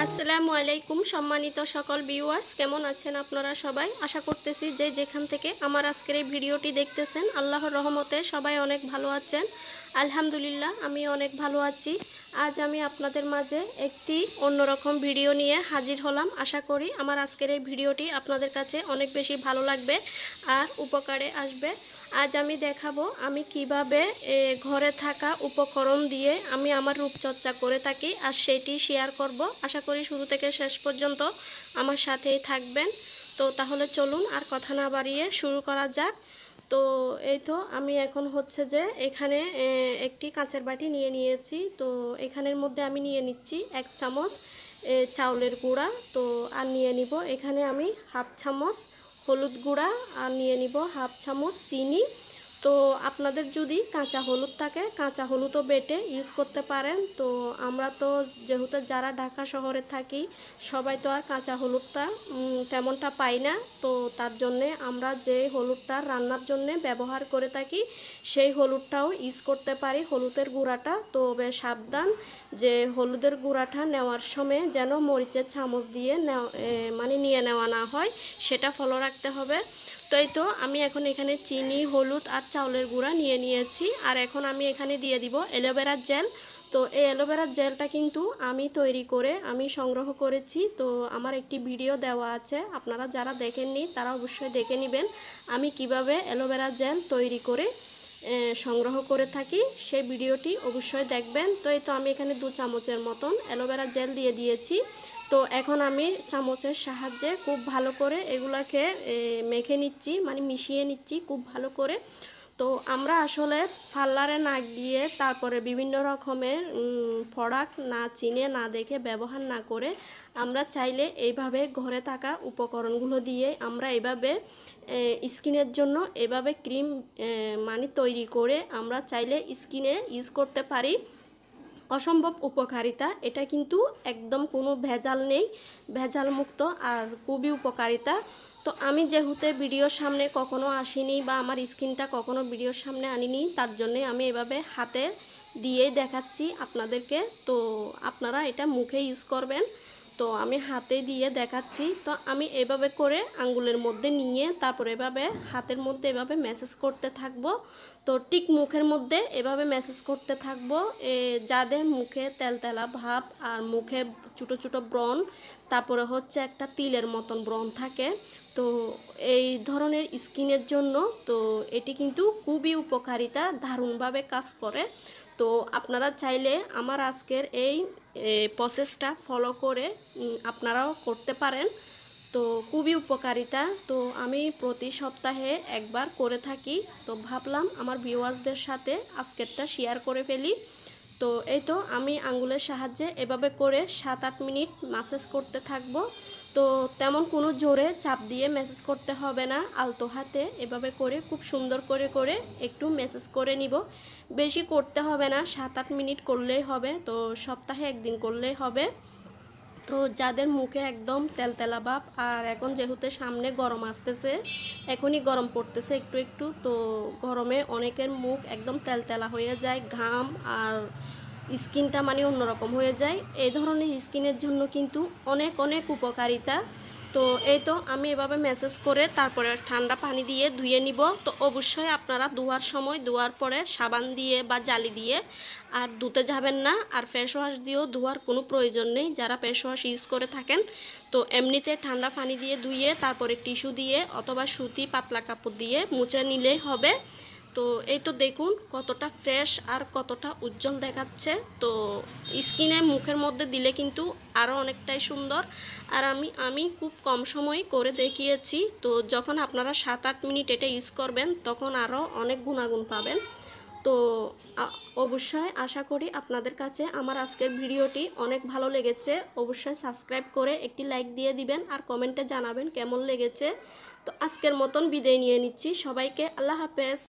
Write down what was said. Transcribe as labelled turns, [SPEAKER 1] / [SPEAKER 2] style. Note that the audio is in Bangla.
[SPEAKER 1] আসসালামু আলাইকুম সম্মানিত সকল ভিউয়ার্স কেমন আছেন আপনারা সবাই আশা করতেছি যে যেখান থেকে আমার আজকের এই ভিডিওটি দেখতেছেন আল্লাহর রহমতে সবাই অনেক ভালো আছেন আলহামদুলিল্লাহ আমি অনেক ভালো আছি আজ আমি আপনাদের মাঝে একটি অন্যরকম ভিডিও নিয়ে হাজির হলাম আশা করি আমার আজকের এই ভিডিওটি আপনাদের কাছে অনেক বেশি ভালো লাগবে আর উপকারে আসবে আজ আমি দেখাবো আমি কিভাবে ঘরে থাকা উপকরণ দিয়ে আমি আমার রূপচর্চা করে থাকি আর সেটি শেয়ার করব আশা করি শুরু থেকে শেষ পর্যন্ত আমার সাথেই থাকবেন তো তাহলে চলুন আর কথা না বাড়িয়ে শুরু করা যাক তো এই তো আমি এখন হচ্ছে যে এখানে একটি কাঁচের বাটি নিয়ে নিয়েছি তো এখানের মধ্যে আমি নিয়ে নিচ্ছি এক চামচ চাউলের গুঁড়া তো আর নিয়ে নিব এখানে আমি হাফ চামচ হলুদ গুঁড়া আর নিয়ে নিব হাফ চামচ চিনি তো আপনাদের যদি কাঁচা হলুদ থাকে কাঁচা হলুদও বেটে ইউজ করতে পারেন তো আমরা তো যেহেতু যারা ঢাকা শহরে থাকি সবাই তো আর কাঁচা হলুদটা তেমনটা পাই না তো তার জন্যে আমরা যে হলুদটা রান্নার জন্যে ব্যবহার করে থাকি সেই হলুদটাও ইউজ করতে পারি হলুদের গুঁড়াটা তবে সাবধান যে হলুদের গুঁড়াটা নেওয়ার সময় যেন মরিচের চামচ দিয়ে মানে নিয়ে নেওয়া না হয় সেটা ফলো রাখতে হবে তাই তো আমি এখন এখানে চিনি হলুদ আর চাউলের গুঁড়া নিয়ে নিয়েছি আর এখন আমি এখানে দিয়ে দিব অ্যালোভেরার জেল তো এই অ্যালোভেরার জেলটা কিন্তু আমি তৈরি করে আমি সংগ্রহ করেছি তো আমার একটি ভিডিও দেওয়া আছে আপনারা যারা দেখেননি তারা অবশ্যই দেখে নেবেন আমি কিভাবে অ্যালোভেরা জেল তৈরি করে সংগ্রহ করে থাকি সেই ভিডিওটি অবশ্যই দেখবেন তো এই তো আমি এখানে দু চামচের মতন অ্যালোভেরা জেল দিয়ে দিয়েছি তো এখন আমি চামচের সাহায্যে খুব ভালো করে এগুলাকে মেখে নিচ্ছি মানে মিশিয়ে নিচ্ছি খুব ভালো করে তো আমরা আসলে ফার্লারে না গিয়ে তারপরে বিভিন্ন রকমের ফড়াক না চিনে না দেখে ব্যবহার না করে আমরা চাইলে এইভাবে ঘরে থাকা উপকরণগুলো দিয়ে আমরা এইভাবে স্কিনের জন্য এভাবে ক্রিম মানে তৈরি করে আমরা চাইলে স্কিনে ইউজ করতে পারি অসম্ভব উপকারিতা এটা কিন্তু একদম কোনো ভেজাল নেই ভেজাল মুক্ত আর খুবই উপকারিতা তো আমি যেহেতু ভিডিওর সামনে কখনো আসিনি বা আমার স্কিনটা কখনো ভিডিওর সামনে আনিনি তার জন্যে আমি এভাবে হাতে দিয়েই দেখাচ্ছি আপনাদেরকে তো আপনারা এটা মুখে ইউজ করবেন তো আমি হাতে দিয়ে দেখাচ্ছি তো আমি এভাবে করে আঙ্গুলের মধ্যে নিয়ে তারপর এভাবে হাতের মধ্যে এভাবে মেসেজ করতে থাকব তো ঠিক মুখের মধ্যে এভাবে মেসেজ করতে থাকব যাদের মুখে তেলতেলা ভাব আর মুখে ছোটো ছোটো ব্রণ তারপরে হচ্ছে একটা তিলের মতন ব্রণ থাকে তো এই ধরনের স্কিনের জন্য তো এটি কিন্তু খুবই উপকারিতা দারুণভাবে কাজ করে তো আপনারা চাইলে আমার আজকের এই প্রসেসটা ফলো করে আপনারাও করতে পারেন তো খুবই উপকারিতা তো আমি প্রতি সপ্তাহে একবার করে থাকি তো ভাবলাম আমার ভিউয়ার্সদের সাথে আজকেরটা শেয়ার করে ফেলি তো এই তো আমি আঙ্গুলের সাহায্যে এভাবে করে সাত আট মিনিট মাসেজ করতে থাকবো তো তেমন কোনো জোরে চাপ দিয়ে মেসেজ করতে হবে না আলতো হাতে এভাবে করে খুব সুন্দর করে করে একটু মেসেজ করে নিব বেশি করতে হবে না সাত আট মিনিট করলেই হবে তো সপ্তাহে একদিন করলেই হবে তো যাদের মুখে একদম তেলা ভাব আর এখন যেহেতু সামনে গরম আসতেছে এখনই গরম পড়তেছে একটু একটু তো গরমে অনেকের মুখ একদম তেলা হয়ে যায় ঘাম আর স্কিনটা মানে অন্যরকম হয়ে যায় এই ধরনের স্কিনের জন্য কিন্তু অনেক অনেক উপকারিতা তো এই তো আমি এভাবে মেসেজ করে তারপরে ঠান্ডা পানি দিয়ে ধুয়ে নিব তো অবশ্যই আপনারা ধোয়ার সময় ধোয়ার পরে সাবান দিয়ে বা জালি দিয়ে আর ধুতে যাবেন না আর ফেস ওয়াশ দিয়েও ধোয়ার কোনো প্রয়োজন নেই যারা ফেস ওয়াশ ইউজ করে থাকেন তো এমনিতে ঠান্ডা পানি দিয়ে ধুয়ে তারপরে টিস্যু দিয়ে অথবা সুতি পাতলা কাপড় দিয়ে মুছে নিলেই হবে তো এই তো দেখুন কতটা ফ্রেশ আর কতটা উজ্জ্বল দেখাচ্ছে তো স্কিনে মুখের মধ্যে দিলে কিন্তু আরও অনেকটাই সুন্দর আর আমি আমি খুব কম সময়ে করে দেখিয়েছি তো যখন আপনারা সাত আট মিনিট এটা ইউজ করবেন তখন আরও অনেক গুণাগুণ পাবেন তো অবশ্যই আশা করি আপনাদের কাছে আমার আজকের ভিডিওটি অনেক ভালো লেগেছে অবশ্যই সাবস্ক্রাইব করে একটি লাইক দিয়ে দিবেন আর কমেন্টে জানাবেন কেমন লেগেছে তো আজকের মতন বিদায় নিয়ে নিচ্ছি সবাইকে আল্লাহ হাফেজ